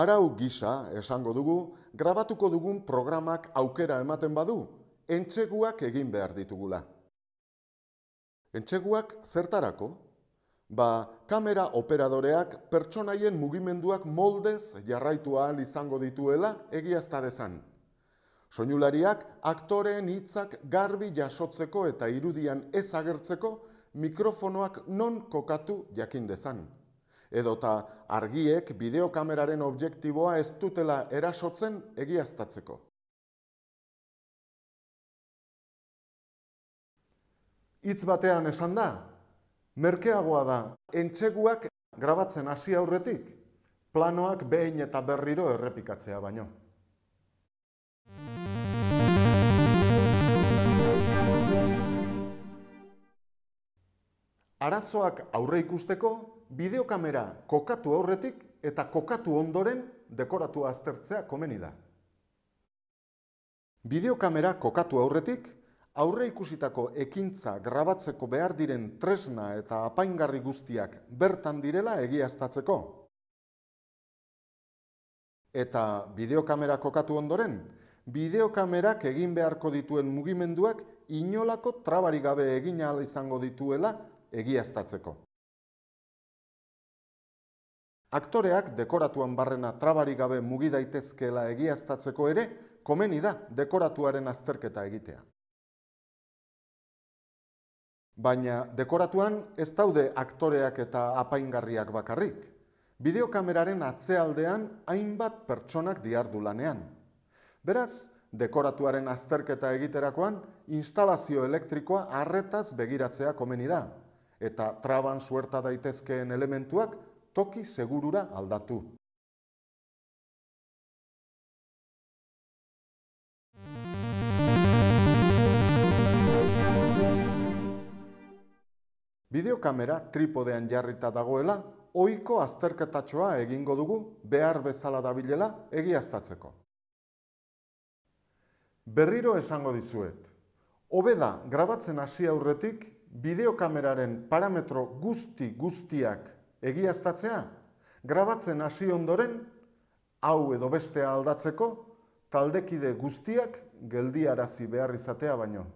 Arau gisa, esango dugu, grabatuko dugun programak aukera ematen badu, entseguak egin behar ditugula. Entseguak zertarako? Ba, kamera operadoreak pertsonaien mugimenduak moldez jarraitu ahal izango dituela egiazta dezan. Soinulariak aktoreen hitzak garbi jasotzeko eta irudian ez agertzeko mikrofonoak non kokatu jakin dezan edota argiek bideokameraren objektiboa ez dutela erasotzen egiaztatzeko. Itz batean esan da, merkeagoa da, entseguak grabatzen hasi aurretik, planoak behin eta berriro errepikatzea baino. arazoak aurre ikusteko, bideokamera kokatu aurretik eta kokatu ondoren dekoratu aztertzea komeni da. Bideokamera kokatu aurretik, aurre ikusitako ekintza grabatzeko behar diren tresna eta apaingarri guztiak bertan direla egiaztatzeko. Eta bideokamera kokatu ondoren, bideokamerak egin beharko dituen mugimenduak inolako trabari gabe egin ahal izango dituela egiaztatzeko. Aktoreak dekoratuan barrena trabari gabe mugi daitezkeela egiaztatzeko ere, komeni da dekoratuaren azterketa egitea. Baina dekoratuan ez daude aktoreak eta apaingarriak bakarrik. Bideokameraren atzealdean hainbat pertsonak diardu lanean. Beraz, dekoratuaren azterketa egiterakoan instalazio elektrikoa arretaz begiratzea komeni da, eta traban suerta daitezkeen elementuak toki segurura aldatu. Bideokamera tripodean jarrita dagoela, ohiko azterketatxoa egingo dugu behar bezala dabilela egiaztatzeko. Berriro esango dizuet. Obeda, grabatzen hasi aurretik, bideokameraren parametro guzti guztiak egiaztatzea, grabatzen hasi ondoren hau edo bestea aldatzeko taldekide guztiak geldiarazi behar izatea baino.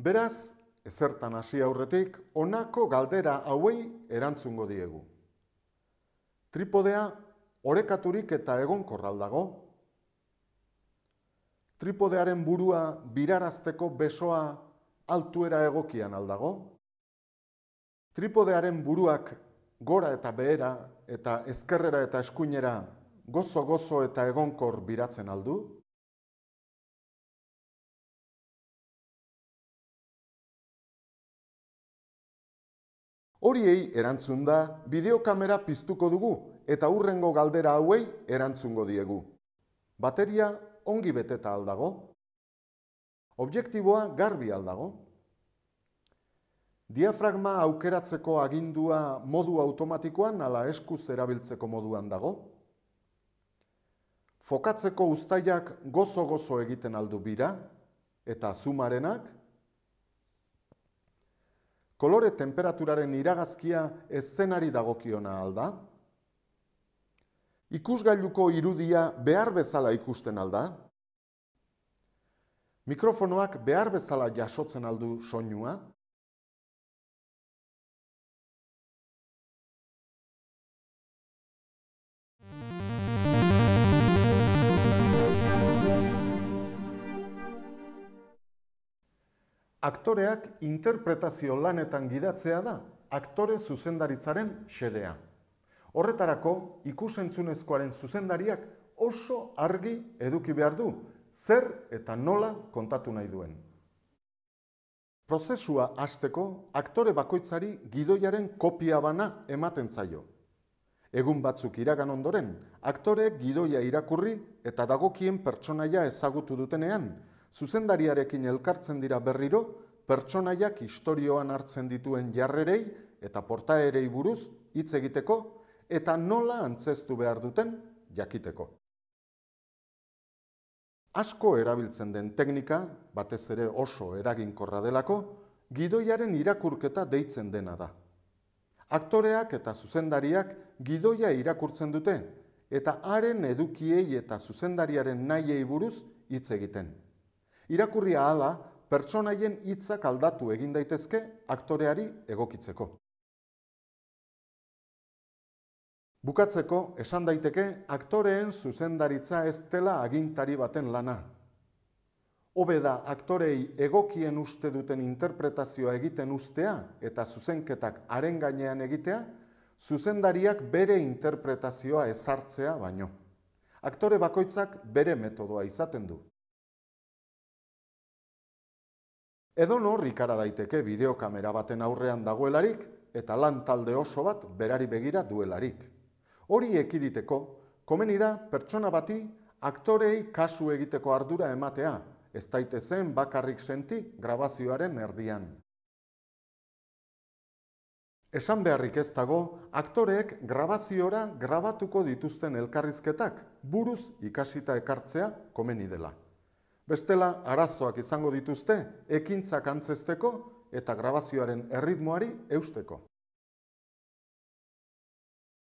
Beraz, ezertan hasi aurretik honako galdera hauei erantzungo diegu. Tripodea orekaturik eta egon korraldago. dago. Tripodearen burua birarazteko besoa altuera egokian aldago? Tripodearen buruak gora eta behera eta ezkerrera eta eskuinera gozo gozo eta egonkor biratzen aldu? Horiei erantzun da bideokamera piztuko dugu eta hurrengo galdera hauei erantzungo diegu. Bateria ongi beteta aldago? Objektiboa garbi aldago. Diafragma aukeratzeko agindua modu automatikoan ala eskuz erabiltzeko moduan dago. Fokatzeko ustaiak gozo-gozo egiten aldu bira eta zumarenak. Kolore temperaturaren iragazkia eszenari dagokiona alda. Ikusgailuko irudia behar bezala ikusten alda. Mikrofonoak behar bezala jasotzen aldu soinua. Aktoreak interpretazio lanetan gidatzea da aktore zuzendaritzaren xedea. Horretarako ikusentzunezkoaren zuzendariak oso argi eduki behar du zer eta nola kontatu nahi duen. Prozesua hasteko aktore bakoitzari gidoiaren kopia bana ematen zaio. Egun batzuk iragan ondoren, aktoreek gidoia irakurri eta dagokien pertsonaia ezagutu dutenean, zuzendariarekin elkartzen dira berriro, pertsonaiak historioan hartzen dituen jarrerei eta portaerei buruz hitz egiteko eta nola antzeztu behar duten jakiteko asko erabiltzen den teknika, batez ere oso eraginkorra delako, gidoiaren irakurketa deitzen dena da. Aktoreak eta zuzendariak gidoia irakurtzen dute eta haren edukiei eta zuzendariaren nahiei buruz hitz egiten. Irakurria hala, pertsonaien hitzak aldatu egin daitezke aktoreari egokitzeko. Bukatzeko, esan daiteke, aktoreen zuzendaritza ez dela agintari baten lana. Hobe da aktorei egokien uste duten interpretazioa egiten ustea eta zuzenketak haren gainean egitea, zuzendariak bere interpretazioa ezartzea baino. Aktore bakoitzak bere metodoa izaten du. Edo nor ikara daiteke bideokamera baten aurrean dagoelarik eta lan talde oso bat berari begira duelarik. Hori ekiditeko, komeni da pertsona bati aktorei kasu egiteko ardura ematea, ez daitezen bakarrik senti grabazioaren erdian. Esan beharrik ez dago, aktoreek grabaziora grabatuko dituzten elkarrizketak buruz ikasita ekartzea komeni dela. Bestela, arazoak izango dituzte, ekintzak antzesteko eta grabazioaren erritmoari eusteko.